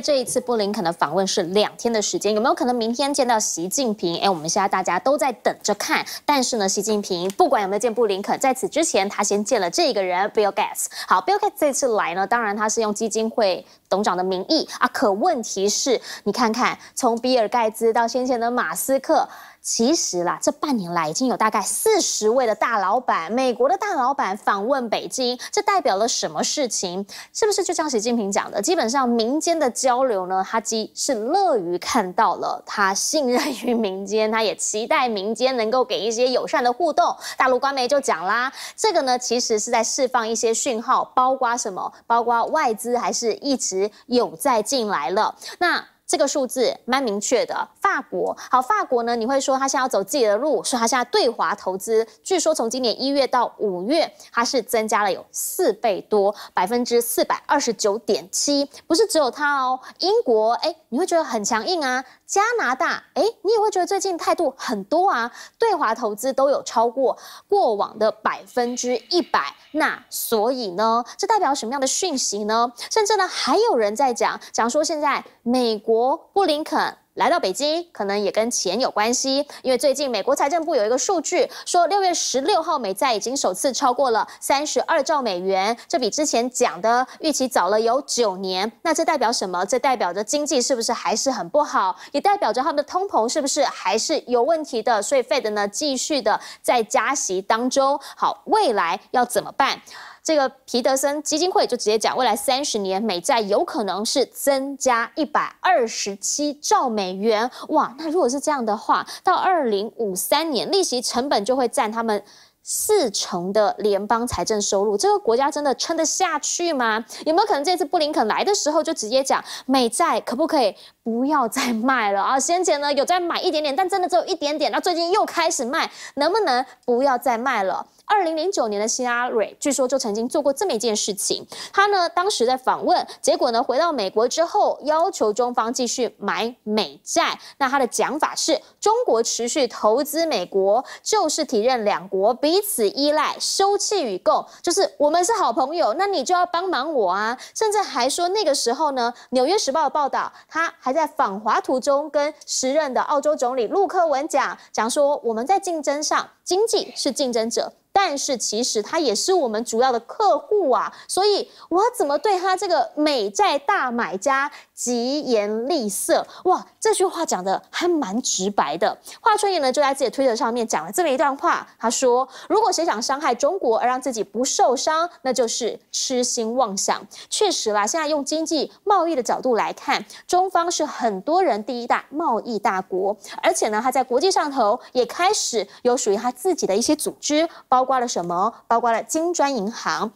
这一次布林肯的访问是两天的时间，有没有可能明天见到习近平？哎，我们现在大家都在等着看。但是呢，习近平不管有没有见布林肯，在此之前他先见了这个人，Bill Gates。好，Bill Gates 这次来呢，当然他是用基金会董事长的名义啊。可问题是，你看看从比尔盖茨到先前的马斯克。其实啦，这半年来已经有大概四十位的大老板，美国的大老板访问北京，这代表了什么事情？是不是就像习近平讲的，基本上民间的交流呢？他既是乐于看到了，他信任于民间，他也期待民间能够给一些友善的互动。大陆官媒就讲啦，这个呢，其实是在释放一些讯号，包括什么？包括外资还是一直有在进来了？那。这个数字蛮明确的，法国好，法国呢？你会说他现在要走自己的路，说他现在对华投资，据说从今年一月到五月，它是增加了有四倍多，百分之四百二十九点七，不是只有它哦，英国哎，你会觉得很强硬啊。加拿大，哎，你也会觉得最近态度很多啊，对华投资都有超过过往的百分之一百。那所以呢，这代表什么样的讯息呢？甚至呢，还有人在讲，讲说现在美国布林肯。来到北京，可能也跟钱有关系，因为最近美国财政部有一个数据说，六月十六号美债已经首次超过了三十二兆美元，这比之前讲的预期早了有九年。那这代表什么？这代表着经济是不是还是很不好？也代表着他们的通膨是不是还是有问题的？所以 Fed 呢，继续的在加息当中。好，未来要怎么办？这个皮德森基金会就直接讲，未来三十年美债有可能是增加一百二十七兆美元。哇，那如果是这样的话，到二零五三年，利息成本就会占他们。四成的联邦财政收入，这个国家真的撑得下去吗？有没有可能这次布林肯来的时候就直接讲美债可不可以不要再卖了啊？先前呢有在买一点点，但真的只有一点点。那最近又开始卖，能不能不要再卖了？二零零九年的希拉里据说就曾经做过这么一件事情，他呢当时在访问，结果呢回到美国之后要求中方继续买美债。那他的讲法是：中国持续投资美国，就是体认两国兵。彼此依赖，休戚与共，就是我们是好朋友，那你就要帮忙我啊！甚至还说，那个时候呢，《纽约时报》的报道，他还在访华途中，跟时任的澳洲总理陆克文讲，讲说我们在竞争上，经济是竞争者。但是其实他也是我们主要的客户啊，所以我怎么对他这个美债大买家疾言厉色？哇，这句话讲的还蛮直白的。华春莹呢就在自己的推特上面讲了这么一段话，他说：“如果谁想伤害中国而让自己不受伤，那就是痴心妄想。”确实啦，现在用经济贸易的角度来看，中方是很多人第一大贸易大国，而且呢，他在国际上头也开始有属于他自己的一些组织包。包括了什么？包括了金砖银行。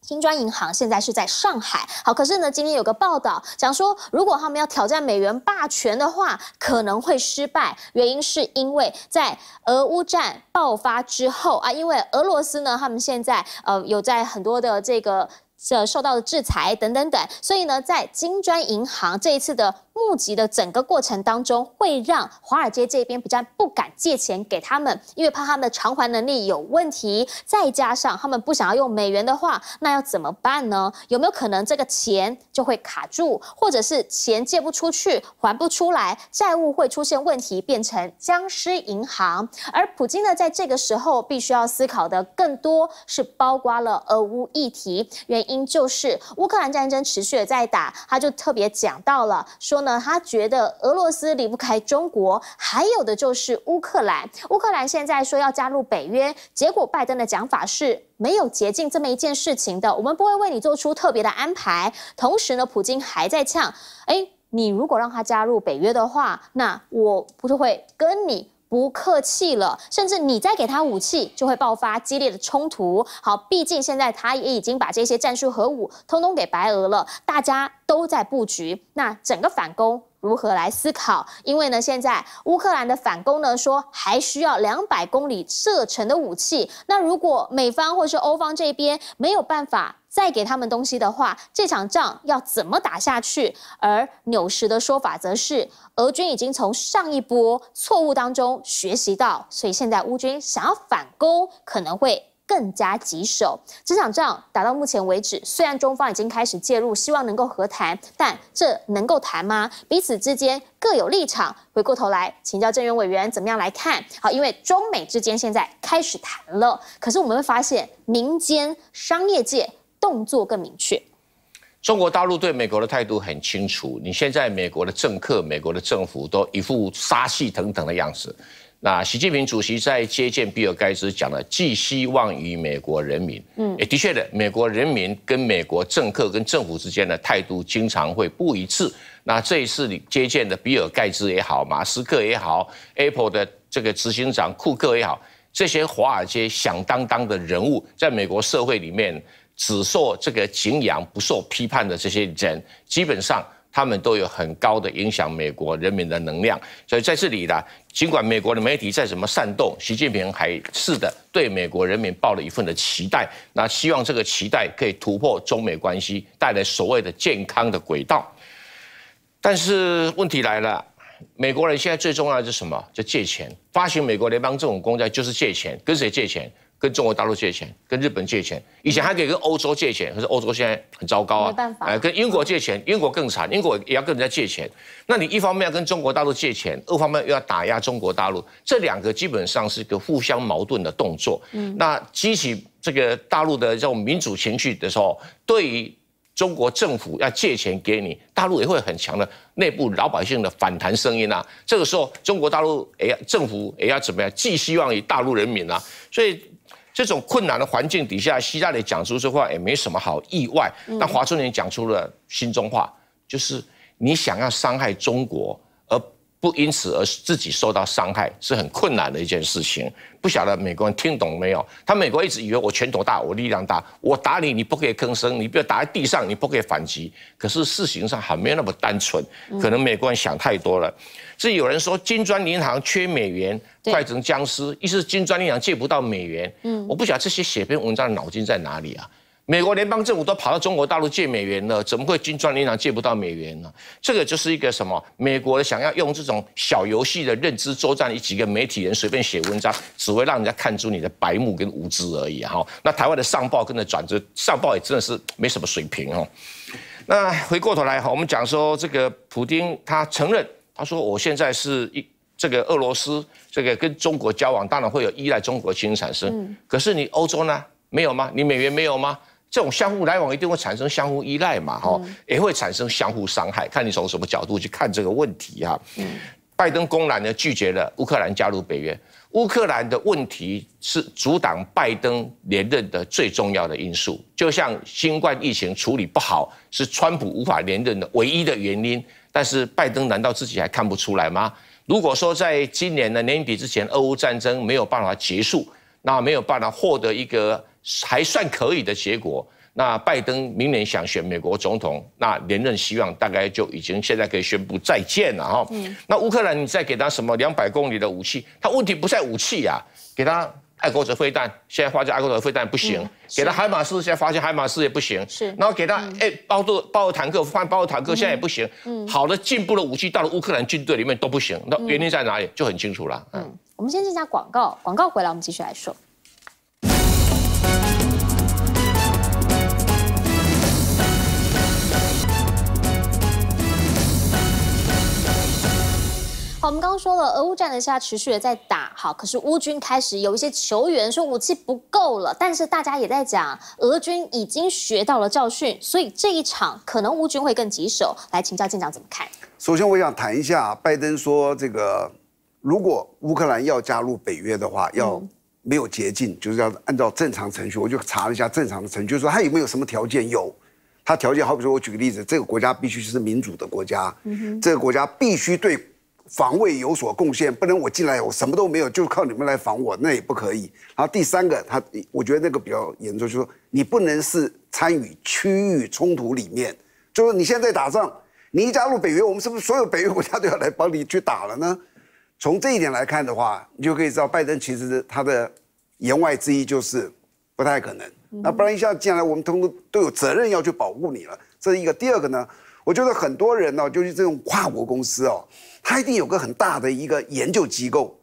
金砖银行现在是在上海。好，可是呢，今天有个报道讲说，如果他们要挑战美元霸权的话，可能会失败。原因是因为在俄乌战爆发之后啊，因为俄罗斯呢，他们现在呃有在很多的这个。这受到的制裁等等等，所以呢，在金砖银行这一次的募集的整个过程当中，会让华尔街这边比较不敢借钱给他们，因为怕他们的偿还能力有问题，再加上他们不想要用美元的话，那要怎么办呢？有没有可能这个钱就会卡住，或者是钱借不出去，还不出来，债务会出现问题，变成僵尸银行？而普京呢，在这个时候必须要思考的更多是，包括了俄乌议题，因。因就是乌克兰战争持续的在打，他就特别讲到了，说呢，他觉得俄罗斯离不开中国，还有的就是乌克兰，乌克兰现在说要加入北约，结果拜登的讲法是没有捷径这么一件事情的，我们不会为你做出特别的安排。同时呢，普京还在呛，哎，你如果让他加入北约的话，那我不是会跟你。不客气了，甚至你再给他武器，就会爆发激烈的冲突。好，毕竟现在他也已经把这些战术核武通通给白俄了，大家都在布局。那整个反攻如何来思考？因为呢，现在乌克兰的反攻呢，说还需要两百公里射程的武器。那如果美方或是欧方这边没有办法。再给他们东西的话，这场仗要怎么打下去？而纽什的说法则是，俄军已经从上一波错误当中学习到，所以现在乌军想要反攻可能会更加棘手。这场仗打到目前为止，虽然中方已经开始介入，希望能够和谈，但这能够谈吗？彼此之间各有立场。回过头来请教政员委员怎么样来看？好，因为中美之间现在开始谈了，可是我们会发现民间商业界。动作更明确。中国大陆对美国的态度很清楚。你现在美国的政客、美国的政府都一副杀气腾腾的样子。那习近平主席在接见比尔盖茨讲了，寄希望于美国人民。嗯，也的确的，美国人民跟美国政客跟政府之间的态度经常会不一致。那这一次你接见的比尔盖茨也好，马斯克也好，Apple 的这个执行长库克也好，这些华尔街响当当的人物，在美国社会里面。只受这个敬仰、不受批判的这些人，基本上他们都有很高的影响美国人民的能量。所以在这里呢，尽管美国的媒体在怎么煽动，习近平还是的对美国人民抱了一份的期待。那希望这个期待可以突破中美关系，带来所谓的健康的轨道。但是问题来了，美国人现在最重要的是什么？就借钱，发行美国联邦这种公债就是借钱，跟谁借钱？跟中国大陆借钱，跟日本借钱，以前还可以跟欧洲借钱，可是欧洲现在很糟糕啊，没办法，哎，跟英国借钱，英国更惨，英国也要跟人家借钱。那你一方面要跟中国大陆借钱，二方面又要打压中国大陆，这两个基本上是一个互相矛盾的动作。嗯，那激起这个大陆的这种民主情绪的时候，对于中国政府要借钱给你，大陆也会很强的内部老百姓的反弹声音啊。这个时候，中国大陆，哎呀，政府，也要怎么样，寄希望于大陆人民啊？所以。这种困难的环境底下，希拉里讲出这话也没什么好意外。但华春莹讲出了心中话，就是你想要伤害中国。不因此而自己受到伤害是很困难的一件事情。不晓得美国人听懂没有？他美国一直以为我拳头大，我力量大，我打你你不可以吭声，你不要打在地上你不可以反击。可是事情上还没有那么单纯，可能美国人想太多了。以有人说金砖银行缺美元快成僵尸，意思是金砖银行借不到美元。嗯，我不晓得这些写篇文章的脑筋在哪里啊？美国联邦政府都跑到中国大陆借美元了，怎么会金砖银行借不到美元呢？这个就是一个什么？美国想要用这种小游戏的认知作战，你几个媒体人随便写文章，只会让人家看出你的白目跟无知而已。哈，那台湾的上报跟着转折，上报也真的是没什么水平哦。那回过头来哈，我们讲说这个普京他承认，他说我现在是一这个俄罗斯这个跟中国交往，当然会有依赖中国基因产生。可是你欧洲呢？没有吗？你美元没有吗？这种相互来往一定会产生相互依赖嘛，哈，也会产生相互伤害，看你从什么角度去看这个问题啊。拜登公然的拒绝了乌克兰加入北约，乌克兰的问题是阻挡拜登连任的最重要的因素。就像新冠疫情处理不好是川普无法连任的唯一的原因，但是拜登难道自己还看不出来吗？如果说在今年的年底之前，俄乌战争没有办法结束，那没有办法获得一个。还算可以的结果。那拜登明年想选美国总统，那连任希望大概就已经现在可以宣布再见了哈。那乌克兰，你再给他什么两百公里的武器，他问题不在武器呀。给他爱国者飞弹，现在发现爱国者飞弹不行；给他海马斯，现在发现海马斯也不行。是。然后给他哎，包个包个坦克，换包个坦克，现在也不行。嗯。好的，进步的武器到了乌克兰军队里面都不行，那原因在哪里就很清楚了。嗯。我们先进一下广告，广告回来我们继续来说。好，我们刚刚说了，俄乌战的现在持续的在打，好，可是乌军开始有一些球员说武器不够了，但是大家也在讲，俄军已经学到了教训，所以这一场可能乌军会更棘手。来请教舰长怎么看？首先我想谈一下，拜登说这个，如果乌克兰要加入北约的话，要没有捷径，就是要按照正常程序。我就查了一下正常的程序，就说他有没有什么条件？有，他条件好比说，我举个例子，这个国家必须是民主的国家，这个国家必须对。防卫有所贡献，不能我进来我什么都没有，就靠你们来防我，那也不可以。然后第三个，他我觉得那个比较严重，就是说你不能是参与区域冲突里面，就是你现在打仗，你一加入北约，我们是不是所有北约国家都要来帮你去打了呢？从这一点来看的话，你就可以知道拜登其实他的言外之意就是不太可能。那不然一下进来，我们通通都有责任要去保护你了。这是一个。第二个呢，我觉得很多人呢，就是这种跨国公司哦。他一定有个很大的一个研究机构。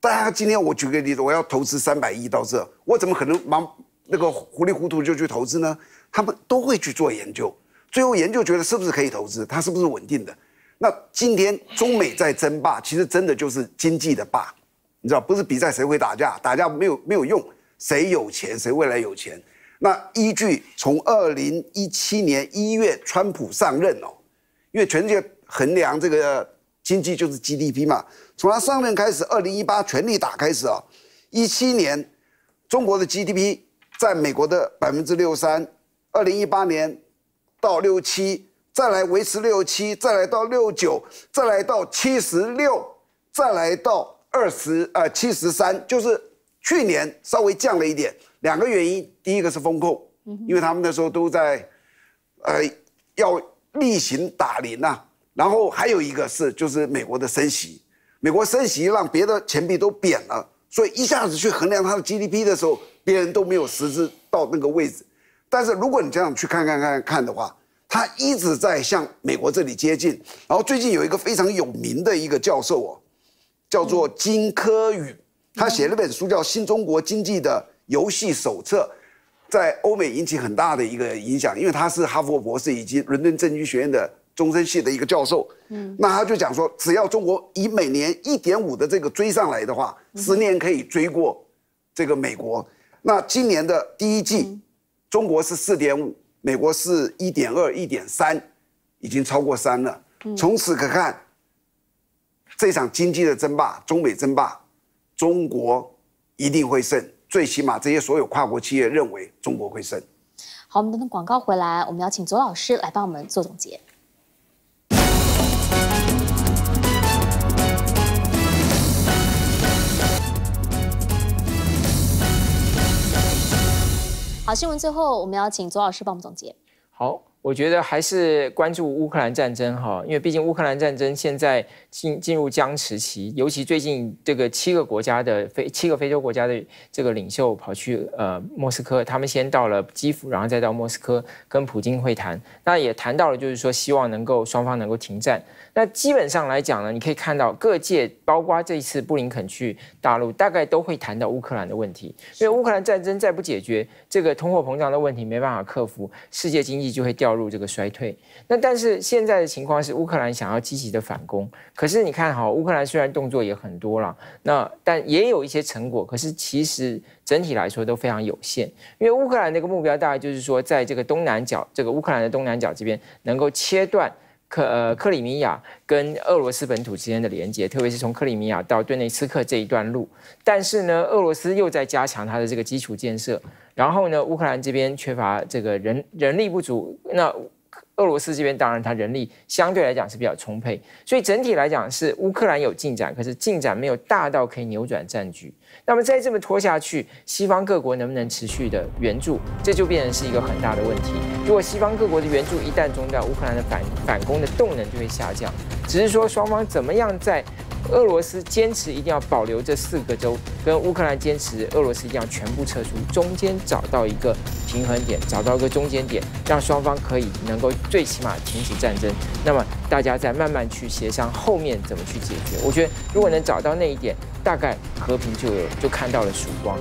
大家今天我举个例子，我要投资三百亿到这，我怎么可能忙那个糊里糊涂就去投资呢？他们都会去做研究，最后研究觉得是不是可以投资，它是不是稳定的。那今天中美在争霸，其实真的就是经济的霸。你知道，不是比赛谁会打架，打架没有没有用，谁有钱谁未来有钱。那依据从二零一七年一月川普上任哦，因为全世界衡量这个。经济就是 GDP 嘛，从他上任开始，二零一八全力打开始啊，一七年中国的 GDP 占美国的百分之六三，二零一八年到六七，再来维持六七，再来到六九，再来到七十六，再来到二十呃七十三，就是去年稍微降了一点，两个原因，第一个是风控，因为他们那时候都在呃要例行打零呐。然后还有一个是，就是美国的升息，美国升息让别的钱币都贬了，所以一下子去衡量它的 GDP 的时候，别人都没有实质到那个位置。但是如果你这样去看看看看的话，它一直在向美国这里接近。然后最近有一个非常有名的一个教授哦，叫做金科宇，他写了本书叫《新中国经济的游戏手册》，在欧美引起很大的一个影响，因为他是哈佛博士以及伦敦政经学院的。中生系的一个教授，嗯，那他就讲说，只要中国以每年一点五的这个追上来的话，十年可以追过这个美国。那今年的第一季，中国是四点五，美国是一点二、一点三，已经超过三了。从此可看，这场经济的争霸、中美争霸，中国一定会胜，最起码这些所有跨国企业认为中国会胜。好，我们等广告回来，我们要请左老师来帮我们做总结。好，新闻最后我们要请左老师帮我们总结。好。我觉得还是关注乌克兰战争哈，因为毕竟乌克兰战争现在进进入僵持期，尤其最近这个七个国家的非七个非洲国家的这个领袖跑去呃莫斯科，他们先到了基辅，然后再到莫斯科跟普京会谈，那也谈到了就是说希望能够双方能够停战。那基本上来讲呢，你可以看到各界，包括这一次布林肯去大陆，大概都会谈到乌克兰的问题，因为乌克兰战争再不解决，这个通货膨胀的问题没办法克服，世界经济就会掉。入这个衰退，那但是现在的情况是，乌克兰想要积极的反攻，可是你看哈，乌克兰虽然动作也很多了，那但也有一些成果，可是其实整体来说都非常有限。因为乌克兰那个目标大概就是说，在这个东南角，这个乌克兰的东南角这边，能够切断克呃克里米亚跟俄罗斯本土之间的连接，特别是从克里米亚到顿内茨克这一段路。但是呢，俄罗斯又在加强它的这个基础建设。然后呢，乌克兰这边缺乏这个人人力不足，那俄罗斯这边当然它人力相对来讲是比较充沛，所以整体来讲是乌克兰有进展，可是进展没有大到可以扭转战局。那么再这么拖下去，西方各国能不能持续的援助，这就变成是一个很大的问题。如果西方各国的援助一旦中断，乌克兰的反反攻的动能就会下降。只是说双方怎么样在。俄罗斯坚持一定要保留这四个州，跟乌克兰坚持俄罗斯一定要全部撤出，中间找到一个平衡点，找到一个中间点，让双方可以能够最起码停止战争。那么大家再慢慢去协商后面怎么去解决。我觉得如果能找到那一点，大概和平就有就看到了曙光。